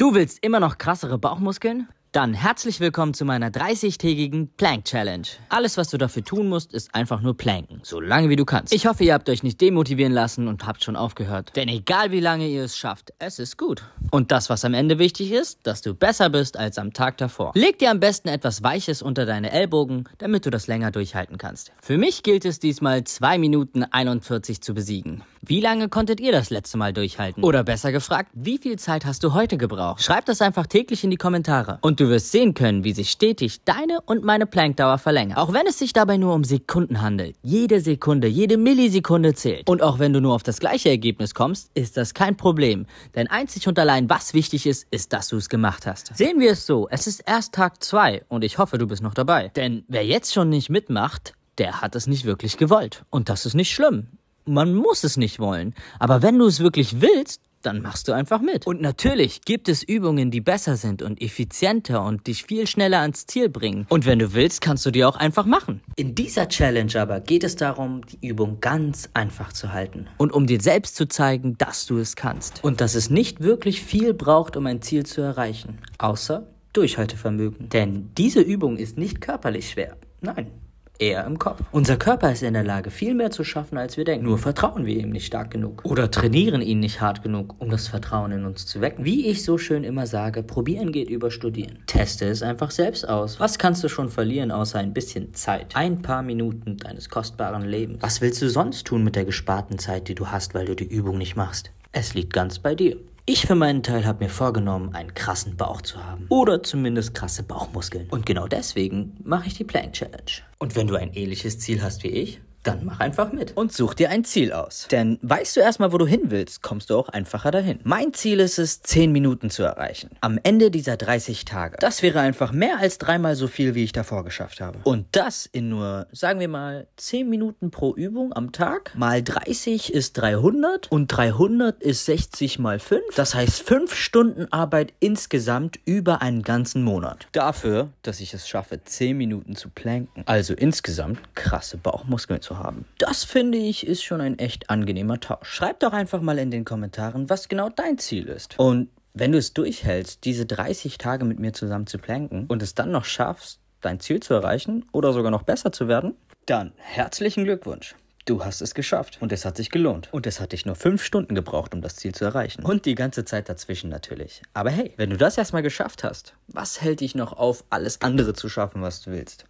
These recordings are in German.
Du willst immer noch krassere Bauchmuskeln? Dann herzlich willkommen zu meiner 30-tägigen Plank Challenge. Alles, was du dafür tun musst, ist einfach nur planken, so lange wie du kannst. Ich hoffe, ihr habt euch nicht demotivieren lassen und habt schon aufgehört. Denn egal wie lange ihr es schafft, es ist gut. Und das, was am Ende wichtig ist, dass du besser bist als am Tag davor. Leg dir am besten etwas Weiches unter deine Ellbogen, damit du das länger durchhalten kannst. Für mich gilt es diesmal 2 Minuten 41 zu besiegen. Wie lange konntet ihr das letzte Mal durchhalten? Oder besser gefragt, wie viel Zeit hast du heute gebraucht? Schreibt das einfach täglich in die Kommentare. Und du wirst sehen können, wie sich stetig deine und meine Plankdauer verlängert. Auch wenn es sich dabei nur um Sekunden handelt. Jede Sekunde, jede Millisekunde zählt. Und auch wenn du nur auf das gleiche Ergebnis kommst, ist das kein Problem. Denn einzig und allein, was wichtig ist, ist, dass du es gemacht hast. Sehen wir es so, es ist erst Tag zwei und ich hoffe, du bist noch dabei. Denn wer jetzt schon nicht mitmacht, der hat es nicht wirklich gewollt. Und das ist nicht schlimm. Man muss es nicht wollen. Aber wenn du es wirklich willst, dann machst du einfach mit. Und natürlich gibt es Übungen, die besser sind und effizienter und dich viel schneller ans Ziel bringen. Und wenn du willst, kannst du die auch einfach machen. In dieser Challenge aber geht es darum, die Übung ganz einfach zu halten. Und um dir selbst zu zeigen, dass du es kannst. Und dass es nicht wirklich viel braucht, um ein Ziel zu erreichen. Außer Durchhaltevermögen. Denn diese Übung ist nicht körperlich schwer. Nein, eher im Kopf. Unser Körper ist in der Lage, viel mehr zu schaffen, als wir denken. Nur vertrauen wir ihm nicht stark genug. Oder trainieren ihn nicht hart genug, um das Vertrauen in uns zu wecken. Wie ich so schön immer sage, probieren geht über studieren. Teste es einfach selbst aus. Was kannst du schon verlieren, außer ein bisschen Zeit? Ein paar Minuten deines kostbaren Lebens. Was willst du sonst tun mit der gesparten Zeit, die du hast, weil du die Übung nicht machst? Es liegt ganz bei dir. Ich für meinen Teil habe mir vorgenommen, einen krassen Bauch zu haben. Oder zumindest krasse Bauchmuskeln. Und genau deswegen mache ich die Plank Challenge. Und wenn du ein ähnliches Ziel hast wie ich, dann mach einfach mit. Und such dir ein Ziel aus. Denn weißt du erstmal, wo du hin willst, kommst du auch einfacher dahin. Mein Ziel ist es, 10 Minuten zu erreichen. Am Ende dieser 30 Tage. Das wäre einfach mehr als dreimal so viel, wie ich davor geschafft habe. Und das in nur, sagen wir mal, 10 Minuten pro Übung am Tag. Mal 30 ist 300 und 300 ist 60 mal 5. Das heißt 5 Stunden Arbeit insgesamt über einen ganzen Monat. Dafür, dass ich es schaffe, 10 Minuten zu planken. Also insgesamt krasse Bauchmuskeln zu haben. Das finde ich ist schon ein echt angenehmer Tausch. Schreib doch einfach mal in den Kommentaren, was genau dein Ziel ist. Und wenn du es durchhältst, diese 30 Tage mit mir zusammen zu planken und es dann noch schaffst, dein Ziel zu erreichen oder sogar noch besser zu werden, dann herzlichen Glückwunsch. Du hast es geschafft und es hat sich gelohnt. Und es hat dich nur fünf Stunden gebraucht, um das Ziel zu erreichen. Und die ganze Zeit dazwischen natürlich. Aber hey, wenn du das erstmal geschafft hast, was hält dich noch auf, alles andere zu schaffen, was du willst?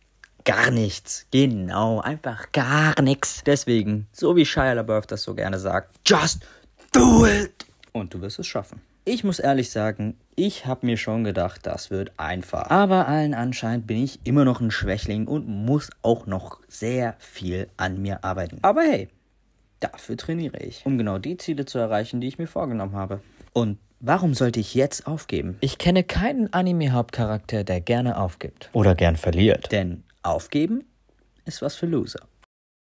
gar nichts. Genau, einfach gar nichts. Deswegen, so wie Shia LaBeouf das so gerne sagt, just do it! Und du wirst es schaffen. Ich muss ehrlich sagen, ich habe mir schon gedacht, das wird einfach. Aber allen anscheinend bin ich immer noch ein Schwächling und muss auch noch sehr viel an mir arbeiten. Aber hey, dafür trainiere ich, um genau die Ziele zu erreichen, die ich mir vorgenommen habe. Und warum sollte ich jetzt aufgeben? Ich kenne keinen Anime-Hauptcharakter, der gerne aufgibt. Oder gern verliert. Denn Aufgeben ist was für Loser.